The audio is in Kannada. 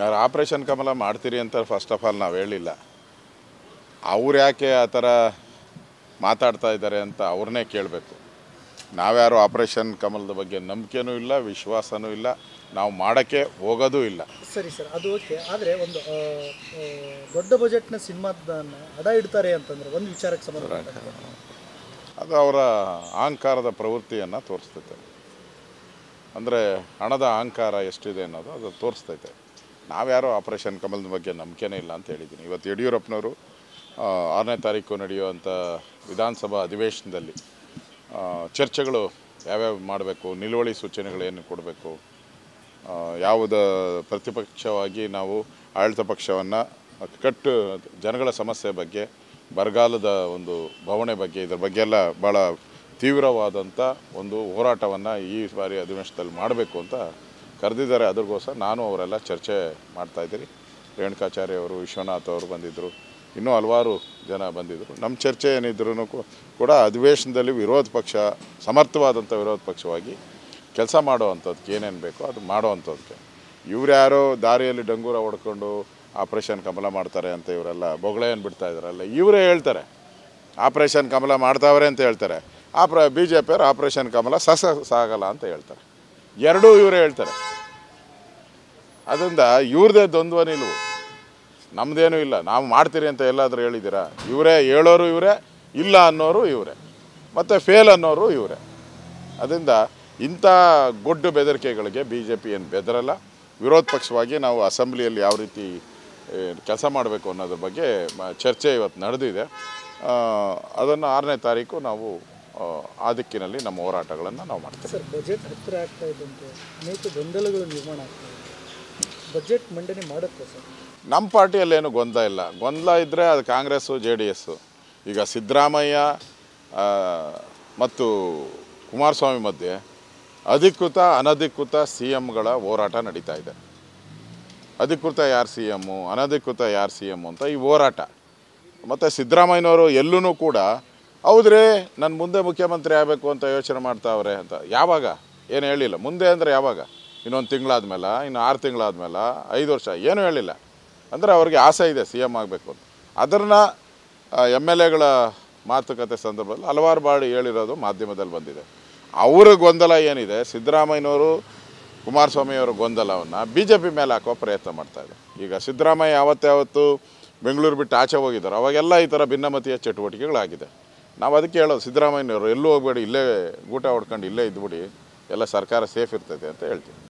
ಯಾರು ಆಪ್ರೇಷನ್ ಕಮಲ ಮಾಡ್ತೀರಿ ಅಂತ ಫಸ್ಟ್ ಆಫ್ ಆಲ್ ನಾವು ಹೇಳಿಲ್ಲ ಅವ್ರು ಯಾಕೆ ಆ ಥರ ಮಾತಾಡ್ತಾ ಇದ್ದಾರೆ ಅಂತ ಅವ್ರನ್ನೇ ಕೇಳಬೇಕು ನಾವ್ಯಾರು ಆಪ್ರೇಷನ್ ಕಮಲದ ಬಗ್ಗೆ ನಂಬಿಕೆನೂ ಇಲ್ಲ ವಿಶ್ವಾಸನೂ ಇಲ್ಲ ನಾವು ಮಾಡೋಕ್ಕೆ ಹೋಗೋದೂ ಇಲ್ಲ ಸರಿ ಸರ್ ಅದು ಓಕೆ ಆದರೆ ಒಂದು ದೊಡ್ಡ ಬಜೆಟ್ನ ಸಿನಿಮಾದ ಅಡ ಇಡ್ತಾರೆ ಅಂತಂದರೆ ಒಂದು ವಿಚಾರಕ್ಕೆ ಸಂಬಂಧ ಅದು ಅವರ ಅಹಂಕಾರದ ಪ್ರವೃತ್ತಿಯನ್ನು ತೋರಿಸ್ತೈತೆ ಅಂದರೆ ಹಣದ ಅಹಂಕಾರ ಎಷ್ಟಿದೆ ಅನ್ನೋದು ಅದು ತೋರಿಸ್ತೈತೆ ನಾವ್ಯಾರೋ ಆಪರೇಷನ್ ಕಮಲದ ಬಗ್ಗೆ ನಂಬಿಕೆನೇ ಇಲ್ಲ ಅಂತ ಹೇಳಿದ್ದೀನಿ ಇವತ್ತು ಯಡಿಯೂರಪ್ಪನವರು ಆರನೇ ತಾರೀಕು ನಡೆಯುವಂಥ ವಿಧಾನಸಭಾ ಅಧಿವೇಶನದಲ್ಲಿ ಚರ್ಚೆಗಳು ಯಾವ್ಯಾವ ಮಾಡಬೇಕು ನಿಲುವಳಿ ಸೂಚನೆಗಳೇನು ಕೊಡಬೇಕು ಯಾವುದ ಪ್ರತಿಪಕ್ಷವಾಗಿ ನಾವು ಆಡಳಿತ ಪಕ್ಷವನ್ನು ಕಟ್ಟು ಜನಗಳ ಸಮಸ್ಯೆ ಬಗ್ಗೆ ಬರಗಾಲದ ಒಂದು ಭಾವನೆ ಬಗ್ಗೆ ಇದರ ಬಗ್ಗೆ ಎಲ್ಲ ಭಾಳ ತೀವ್ರವಾದಂಥ ಒಂದು ಹೋರಾಟವನ್ನು ಈ ಬಾರಿ ಅಧಿವೇಶನದಲ್ಲಿ ಮಾಡಬೇಕು ಅಂತ ಕರೆದಿದ್ದಾರೆ ಅದ್ರಗೋಸ್ಕರ ನಾನು ಅವರೆಲ್ಲ ಚರ್ಚೆ ಮಾಡ್ತಾಯಿದ್ದೀರಿ ರೇಣುಕಾಚಾರ್ಯ ಅವರು ವಿಶ್ವನಾಥ್ ಅವರು ಬಂದಿದ್ದರು ಇನ್ನೂ ಹಲವಾರು ಜನ ಬಂದಿದ್ದರು ನಮ್ಮ ಚರ್ಚೆ ಏನಿದ್ರು ಕೂಡ ಅಧಿವೇಶನದಲ್ಲಿ ವಿರೋಧ ಪಕ್ಷ ಸಮರ್ಥವಾದಂಥ ವಿರೋಧ ಪಕ್ಷವಾಗಿ ಕೆಲಸ ಮಾಡೋವಂಥದ್ದಕ್ಕೆ ಏನೇನು ಬೇಕೋ ಅದು ಮಾಡೋವಂಥದ್ದಕ್ಕೆ ಇವ್ರು ಯಾರೋ ದಾರಿಯಲ್ಲಿ ಡಂಗೂರ ಹೊಡ್ಕೊಂಡು ಆಪ್ರೇಷನ್ ಕಮಲ ಮಾಡ್ತಾರೆ ಅಂತ ಇವರೆಲ್ಲ ಏನು ಬಿಡ್ತಾ ಇದ್ರಲ್ಲ ಇವರೇ ಹೇಳ್ತಾರೆ ಆಪ್ರೇಷನ್ ಕಮಲ ಮಾಡ್ತಾವ್ರೆ ಅಂತ ಹೇಳ್ತಾರೆ ಪ್ರ ಬಿ ಜೆ ಪಿಯವರು ಆಪ್ರೇಷನ್ ಕಮಲ ಸಸ ಸಾಗಲ್ಲ ಅಂತ ಹೇಳ್ತಾರೆ ಎರಡೂ ಇವರೇ ಹೇಳ್ತಾರೆ ಅದರಿಂದ ಇವ್ರದೇ ದ್ವಂದ್ವ ನಿಲುವು ನಮ್ಮದೇನೂ ಇಲ್ಲ ನಾವು ಮಾಡ್ತೀರಿ ಅಂತ ಎಲ್ಲಾದರೂ ಹೇಳಿದ್ದೀರಾ ಇವರೇ ಹೇಳೋರು ಇವರೇ ಇಲ್ಲ ಅನ್ನೋರು ಇವರೇ ಮತ್ತು ಫೇಲ್ ಅನ್ನೋರು ಇವರೇ ಅದರಿಂದ ಇಂಥ ಗೊಡ್ಡ ಬೆದರಿಕೆಗಳಿಗೆ ಬಿ ಜೆ ಪಿ ಏನು ಬೆದರಲ್ಲ ವಿರೋಧ ಪಕ್ಷವಾಗಿ ನಾವು ಅಸೆಂಬ್ಲಿಯಲ್ಲಿ ಯಾವ ರೀತಿ ಕೆಲಸ ಮಾಡಬೇಕು ಅನ್ನೋದ್ರ ಬಗ್ಗೆ ಚರ್ಚೆ ಇವತ್ತು ನಡೆದಿದೆ ಅದನ್ನು ಆರನೇ ತಾರೀಕು ನಾವು ಆ ದಿಕ್ಕಿನಲ್ಲಿ ನಮ್ಮ ಹೋರಾಟಗಳನ್ನು ನಾವು ಮಾಡ್ತೇವೆ ಬಜೆಟ್ ಮಂಡನೆ ಮಾಡುತ್ತೆ ಸರ್ ನಮ್ಮ ಪಾರ್ಟಿಯಲ್ಲಿ ಏನು ಗೊಂದಲ ಇಲ್ಲ ಗೊಂದಲ ಇದ್ದರೆ ಅದು ಕಾಂಗ್ರೆಸ್ಸು ಜೆ ಡಿ ಎಸ್ಸು ಈಗ ಸಿದ್ದರಾಮಯ್ಯ ಮತ್ತು ಕುಮಾರಸ್ವಾಮಿ ಮಧ್ಯೆ ಅಧಿಕೃತ ಅನಧಿಕೃತ ಸಿ ಎಮ್ಗಳ ಹೋರಾಟ ನಡೀತಾ ಇದೆ ಅಧಿಕೃತ ಯಾರು ಸಿ ಎಮ್ಮು ಅನಧಿಕೃತ ಯಾರು ಸಿ ಎಮ್ಮು ಅಂತ ಈ ಹೋರಾಟ ಮತ್ತು ಸಿದ್ದರಾಮಯ್ಯನವರು ಎಲ್ಲೂ ಕೂಡ ಹೌದ್ರೆ ನನ್ನ ಮುಂದೆ ಮುಖ್ಯಮಂತ್ರಿ ಆಗಬೇಕು ಅಂತ ಯೋಚನೆ ಮಾಡ್ತಾವ್ರೆ ಅಂತ ಯಾವಾಗ ಏನು ಹೇಳಿಲ್ಲ ಮುಂದೆ ಅಂದರೆ ಯಾವಾಗ ಇನ್ನೊಂದು ತಿಂಗಳಾದ್ಮೇಲೆ ಇನ್ನು ಆರು ತಿಂಗಳಾದ್ಮೇಲೆ ಐದು ವರ್ಷ ಏನೂ ಹೇಳಿಲ್ಲ ಅಂದರೆ ಅವ್ರಿಗೆ ಆಸೆ ಇದೆ ಸಿ ಎಮ್ ಆಗಬೇಕು ಅಂತ ಅದನ್ನು ಎಮ್ ಎಲ್ ಎಗಳ ಮಾತುಕತೆ ಸಂದರ್ಭದಲ್ಲಿ ಹಲವಾರು ಬಾಡಿ ಹೇಳಿರೋದು ಮಾಧ್ಯಮದಲ್ಲಿ ಬಂದಿದೆ ಅವರ ಗೊಂದಲ ಏನಿದೆ ಸಿದ್ದರಾಮಯ್ಯನವರು ಕುಮಾರಸ್ವಾಮಿಯವರ ಗೊಂದಲವನ್ನು ಬಿ ಜೆ ಪಿ ಮೇಲೆ ಹಾಕೋ ಪ್ರಯತ್ನ ಮಾಡ್ತಾಯಿದೆ ಈಗ ಸಿದ್ದರಾಮಯ್ಯ ಯಾವತ್ತು ಯಾವತ್ತು ಬೆಂಗಳೂರು ಬಿಟ್ಟು ಆಚೆ ಹೋಗಿದ್ದಾರೆ ಅವಾಗೆಲ್ಲ ಈ ಥರ ಭಿನ್ನಮತೀಯ ಚಟುವಟಿಕೆಗಳಾಗಿದೆ ನಾವು ಅದಕ್ಕೆ ಹೇಳೋದು ಸಿದ್ದರಾಮಯ್ಯನವರು ಎಲ್ಲೂ ಹೋಗಬೇಡಿ ಇಲ್ಲೇ ಊಟ ಹೊಡ್ಕೊಂಡು ಇಲ್ಲೇ ಇದ್ಬಿಡಿ ಎಲ್ಲ ಸರ್ಕಾರ ಸೇಫ್ ಇರ್ತೈತೆ ಅಂತ ಹೇಳ್ತೀವಿ